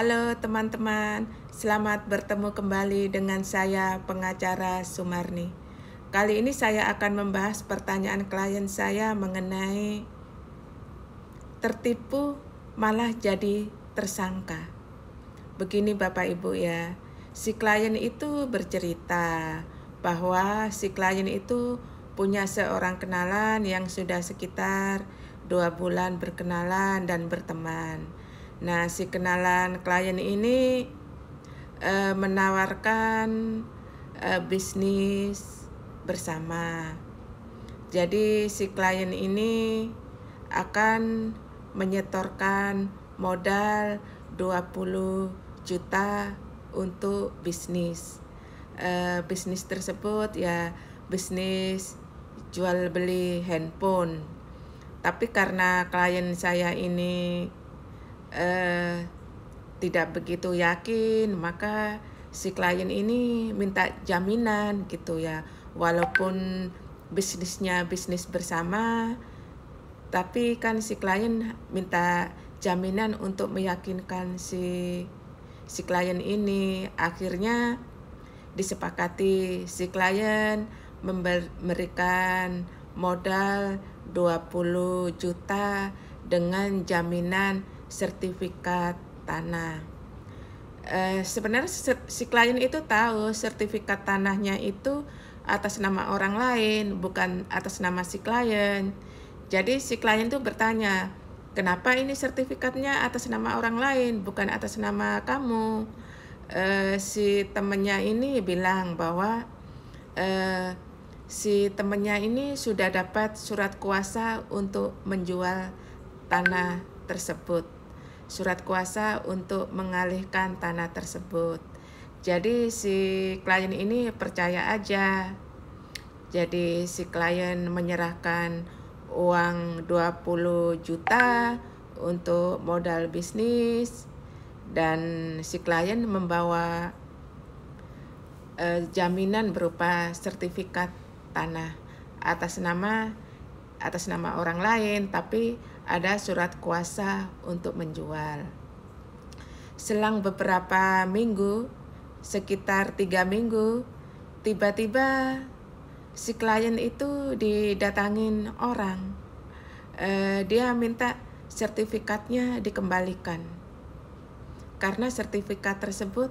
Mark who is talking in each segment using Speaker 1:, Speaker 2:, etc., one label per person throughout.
Speaker 1: Halo teman-teman, selamat bertemu kembali dengan saya pengacara Sumarni. Kali ini saya akan membahas pertanyaan klien saya mengenai tertipu malah jadi tersangka. Begini Bapak Ibu ya, si klien itu bercerita bahwa si klien itu punya seorang kenalan yang sudah sekitar dua bulan berkenalan dan berteman Nah, si kenalan klien ini e, menawarkan e, bisnis bersama. Jadi si klien ini akan menyetorkan modal 20 juta untuk bisnis. E, bisnis tersebut ya bisnis jual beli handphone. Tapi karena klien saya ini eh, tidak begitu yakin maka si klien ini minta jaminan gitu ya walaupun bisnisnya bisnis bersama tapi kan si klien minta jaminan untuk meyakinkan si si klien ini akhirnya disepakati si klien memberikan modal 20 juta dengan jaminan sertifikat tanah. Eh, sebenarnya si klien itu tahu sertifikat tanahnya itu atas nama orang lain, bukan atas nama si klien. Jadi si klien itu bertanya, kenapa ini sertifikatnya atas nama orang lain, bukan atas nama kamu? Eh, si temennya ini bilang bahwa eh, si temennya ini sudah dapat surat kuasa untuk menjual tanah tersebut surat kuasa untuk mengalihkan tanah tersebut. Jadi si klien ini percaya aja. Jadi si klien menyerahkan uang 20 juta untuk modal bisnis dan si klien membawa eh, jaminan berupa sertifikat tanah atas nama atas nama orang lain tapi ada surat kuasa untuk menjual. Selang beberapa minggu, sekitar tiga minggu, tiba-tiba si klien itu didatangin orang. Eh, dia minta sertifikatnya dikembalikan karena sertifikat tersebut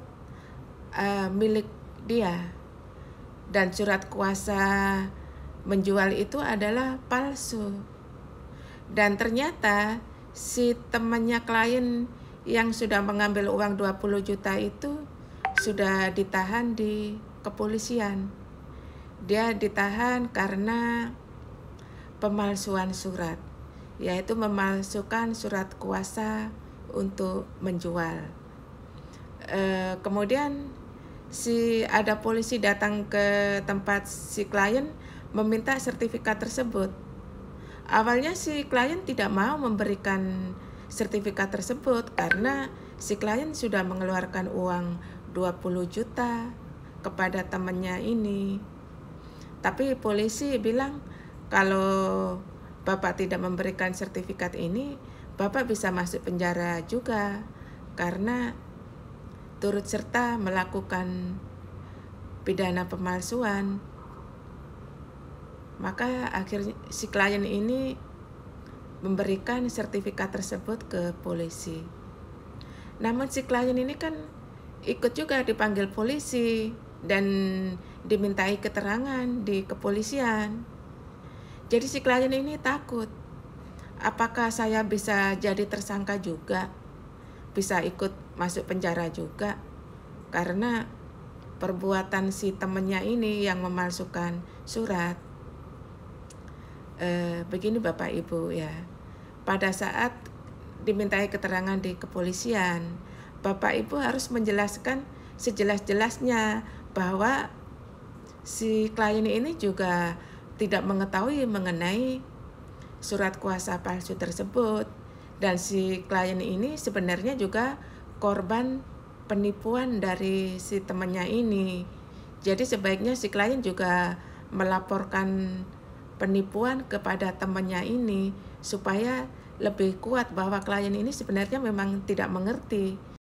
Speaker 1: eh, milik dia dan surat kuasa menjual itu adalah palsu. Dan ternyata si temannya klien yang sudah mengambil uang 20 juta itu sudah ditahan di kepolisian. Dia ditahan karena pemalsuan surat, yaitu memalsukan surat kuasa untuk menjual. E, kemudian si ada polisi datang ke tempat si klien meminta sertifikat tersebut Awalnya si klien tidak mau memberikan sertifikat tersebut karena si klien sudah mengeluarkan uang 20 juta kepada temannya ini. Tapi polisi bilang kalau Bapak tidak memberikan sertifikat ini, Bapak bisa masuk penjara juga karena turut serta melakukan pidana pemalsuan maka akhirnya si klien ini memberikan sertifikat tersebut ke polisi. Namun si klien ini kan ikut juga dipanggil polisi dan dimintai keterangan di kepolisian. Jadi si klien ini takut. Apakah saya bisa jadi tersangka juga? Bisa ikut masuk penjara juga? Karena perbuatan si temennya ini yang memalsukan surat Eh, begini Bapak Ibu ya. Pada saat dimintai keterangan di kepolisian, Bapak Ibu harus menjelaskan sejelas-jelasnya bahwa si klien ini juga tidak mengetahui mengenai surat kuasa palsu tersebut dan si klien ini sebenarnya juga korban penipuan dari si temannya ini. Jadi sebaiknya si klien juga melaporkan penipuan kepada temannya ini supaya lebih kuat bahwa klien ini sebenarnya memang tidak mengerti